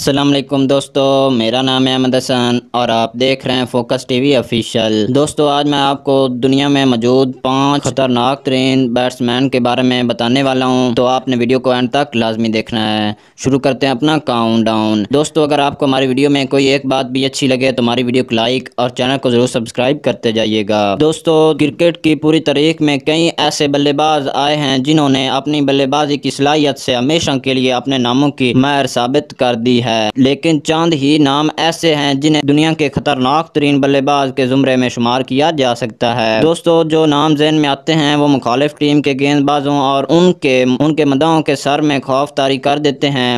असलम दोस्तों मेरा नाम है अहमद हसन और आप देख रहे हैं फोकस टीवी ऑफिशियल दोस्तों आज मैं आपको दुनिया में मौजूद पांच खतरनाक तरीन बैट्समैन के बारे में बताने वाला हूं तो आपने वीडियो को एंड तक लाजमी देखना है शुरू करते हैं अपना काउंटडाउन दोस्तों अगर आपको हमारी वीडियो में कोई एक बात भी अच्छी लगे तो हमारी वीडियो को लाइक और चैनल को ज़रूर सब्सक्राइब करते जाइएगा दोस्तों क्रिकेट की पूरी तारीख में कई ऐसे बल्लेबाज आए हैं जिन्होंने अपनी बल्लेबाजी की सलाहियत से हमेशा के लिए अपने नामों की मैर साबित कर दी है है लेकिन चंद ही नाम ऐसे हैं जिन्हें दुनिया के खतरनाक तरीन बल्लेबाज के जुमरे में शुमार किया जा सकता है दोस्तों जो नाम जेन में आते हैं वो मुखालिफ टीम के गेंदबाजों और उनके उनके मदाओं के सर में खौफ तारी कर देते हैं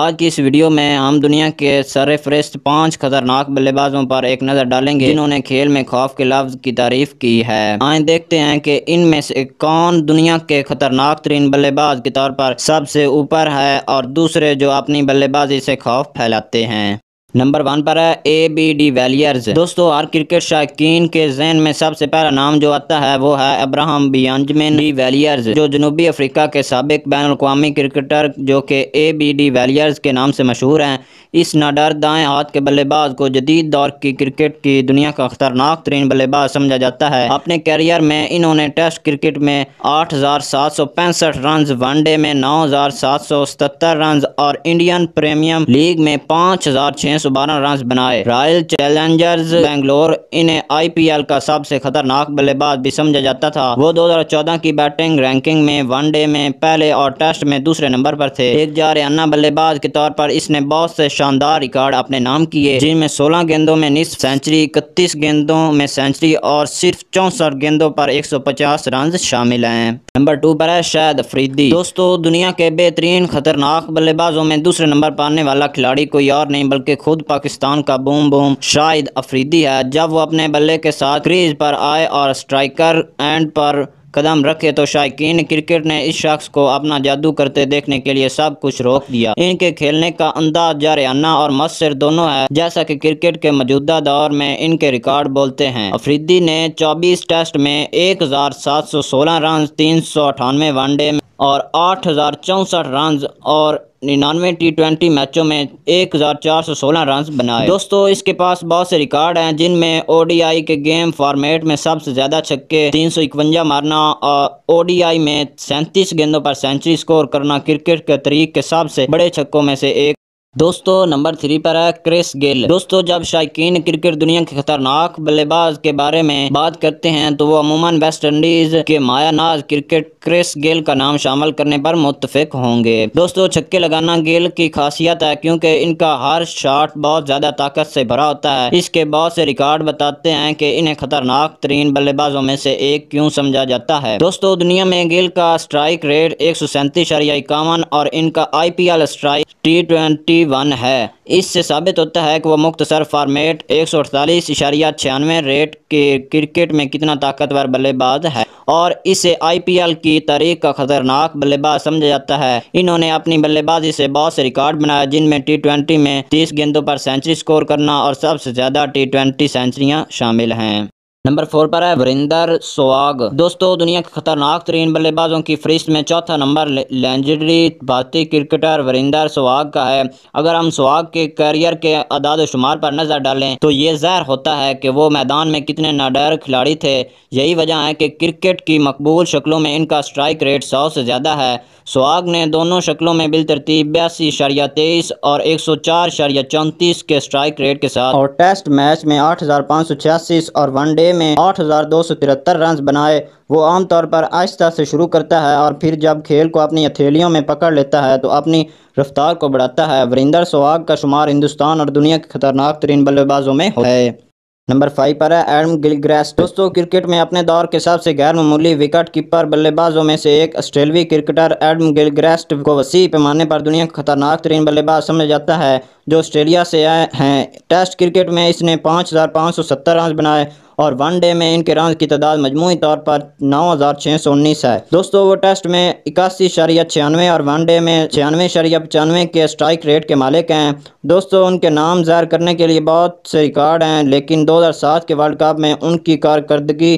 आज की इस वीडियो में हम दुनिया के सरफहरिस्त पाँच खतरनाक बल्लेबाजों पर एक नज़र डालेंगे जिन्होंने खेल में खौफ के लफ्ज़ की तारीफ की है आए देखते हैं कि इनमें से कौन दुनिया के खतरनाक तरीन बल्लेबाज के तौर पर सबसे ऊपर है और दूसरे जो अपनी बल्लेबाजी से खौफ खौफ फैलाते हैं नंबर वन पर है ए बी डी वैलियर्स दोस्तों हर क्रिकेट शायकीन के जहन में सबसे पहला नाम जो आता है वो है अब्राहम बियांजमिन डी वैलियर्स जो जनूबी अफ्रीका के सबक बैन अवी क्रिकेटर जो कि ए बी डी वैलियर्स के नाम से मशहूर हैं इस नडर दाएँ हाथ के बल्लेबाज को जदीद दौर की क्रिकेट की दुनिया का खतरनाक तरीन बल्लेबाज समझा जाता है अपने कैरियर में इन्होंने टेस्ट क्रिकेट में आठ हज़ार सात सौ पैंसठ रन वनडे में नौ हज़ार सात सौ सतर रन और इंडियन प्रीमियम लीग में पाँच हज़ार छः बारह रन बनाए रॉयल चैलेंजर्स बेंगलोर इन्हें आईपीएल का सबसे खतरनाक बल्लेबाज भी समझा जाता था वो 2014 की बैटिंग रैंकिंग में वनडे में पहले और टेस्ट में दूसरे नंबर पर थे एक अन्ना बल्लेबाज के तौर पर इसने बहुत से शानदार रिकॉर्ड अपने नाम किए जिनमें सोलह गेंदों में निस सेंचुरी इकतीस गेंदों में सेंचुरी और सिर्फ चौसठ गेंदों पर एक सौ पचास रन शामिल है नंबर टू पर है शायद अफरीदी दोस्तों दुनिया के बेहतरीन खतरनाक बल्लेबाजों में दूसरे नंबर पर आने वाला खिलाड़ी कोई और नहीं बल्कि खुद खुद पाकिस्तान का बूम बूम शाहिद अफरीदी है जब वो अपने बल्ले के साथ क्रीज पर आए और स्ट्राइकर एंड पर कदम रखे तो शायकीन क्रिकेट ने इस शख्स को अपना जादू करते देखने के लिए सब कुछ रोक दिया इनके खेलने का अंदाज जारियाना और मसर दोनों है जैसा कि क्रिकेट के मौजूदा दौर में इनके रिकॉर्ड बोलते हैं अफरीदी ने 24 टेस्ट में 1716 रन तीन सौ अठानवे वनडे में और आठ हजार चौंसठ रन और निन्यानवे टी ट्वेंटी मैचों में एक हज़ार चार सौ सोलह रन बनाए दोस्तों इसके पास बहुत से रिकॉर्ड हैं जिनमें ओडीआई के गेम फॉर्मेट में सबसे ज़्यादा छक्के तीन सौ इकवंजा मारना और ओडीआई में सैंतीस गेंदों पर सेंचुरी स्कोर करना क्रिकेट के तरीक के सबसे बड़े छक्कों में से एक दोस्तों नंबर थ्री पर है क्रिस गेल दोस्तों जब शायकीन क्रिकेट दुनिया के खतरनाक बल्लेबाज के बारे में बात करते हैं तो वो अमूमन वेस्ट इंडीज के माया नाज क्रिकेट क्रिस गेल का नाम शामिल करने पर मुतफिक होंगे दोस्तों छक्के लगाना गेल की खासियत है क्योंकि इनका हर शॉट बहुत ज्यादा ताकत से भरा होता है इसके बहुत से रिकॉर्ड बताते हैं की इन्हें खतरनाक तरीन बल्लेबाजों में से एक क्यों समझा जाता है दोस्तों दुनिया में गेल का स्ट्राइक रेट एक और इनका I P L strike T twenty three one है इससे साबित होता है कि वह मुख्तसर फार्मेट एक सौ अड़तालीस इशारिया छियानवे रेट के क्रिकेट में कितना ताकतवर बल्लेबाज है और इसे आईपीएल की तारीख का खतरनाक बल्लेबाज समझा जाता है इन्होंने अपनी बल्लेबाजी से बहुत से रिकॉर्ड बनाया जिनमें टी ट्वेंटी में तीस गेंदों पर सेंचुरी स्कोर करना और सबसे ज़्यादा टी ट्वेंटी सेंचुरियाँ शामिल हैं नंबर फोर पर है वरिंदर सोआग दोस्तों दुनिया के खतरनाक तरीन बल्लेबाजों की फहरिस्त में चौथा नंबर लेंजरी भारतीय क्रिकेटर वरिंदर सोआग का है अगर हम सोआग के करियर के अदाद शुमार पर नज़र डालें तो ये जहर होता है कि वो मैदान में कितने नाडर खिलाड़ी थे यही वजह है कि क्रिकेट की मकबूल शक्लों में इनका स्ट्राइक रेट सौ से ज़्यादा है सोआग ने दोनों शक्लों में बिल तरतीब बयासी शरिया तेईस और एक सौ चार शरिया चौंतीस के स्ट्राइक रेट के साथ और टेस्ट मैच में आठ हज़ार पाँच सौ छियासी और वनडे मुकाबले में आठ रन बनाए वो आमतौर पर आहिस्ता से शुरू करता है और फिर जब खेल को अपनी हथेलियों में पकड़ लेता है तो अपनी रफ्तार को बढ़ाता है वरिंदर सहवाग का शुमार हिंदुस्तान और दुनिया के खतरनाक तरीन बल्लेबाजों में है नंबर फाइव पर है एडम गिलग्रेस दोस्तों क्रिकेट में अपने दौर के हिसाब से गैर मामूली विकेट कीपर बल्लेबाजों में से एक ऑस्ट्रेलवी क्रिकेटर एडम गिलग्रेस को वसी पैमाने पर दुनिया का खतरनाक तरीन बल्लेबाज समझा जाता है जो ऑस्ट्रेलिया से आए हैं टेस्ट क्रिकेट में इसने पाँच हज़ार पाँच सौ सत्तर रन बनाए और वन डे में इनके रन की तादाद मजमू तौर पर नौ हज़ार छः सौ उन्नीस है दोस्तों वो टेस्ट में इक्यासी शरिया छियानवे और वनडे में छियानवे शरिया पचानवे के स्ट्राइक रेट के मालिक हैं दोस्तों उनके नाम ज़ाहिर करने के लिए बहुत से रिकॉर्ड हैं लेकिन दो हज़ार सात के वर्ल्ड कप में उनकी कारकर्दगी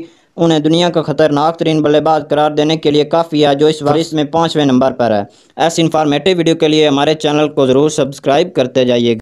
उन्हें दुनिया का खतरनाक तरीन बल्लेबाज करार देने के लिए काफ़ी है जो इस वर्ष में पाँचवें नंबर पर है ऐसी इन्फॉर्मेटिव वीडियो के लिए हमारे चैनल को ज़रूर सब्सक्राइब करते जाइएगा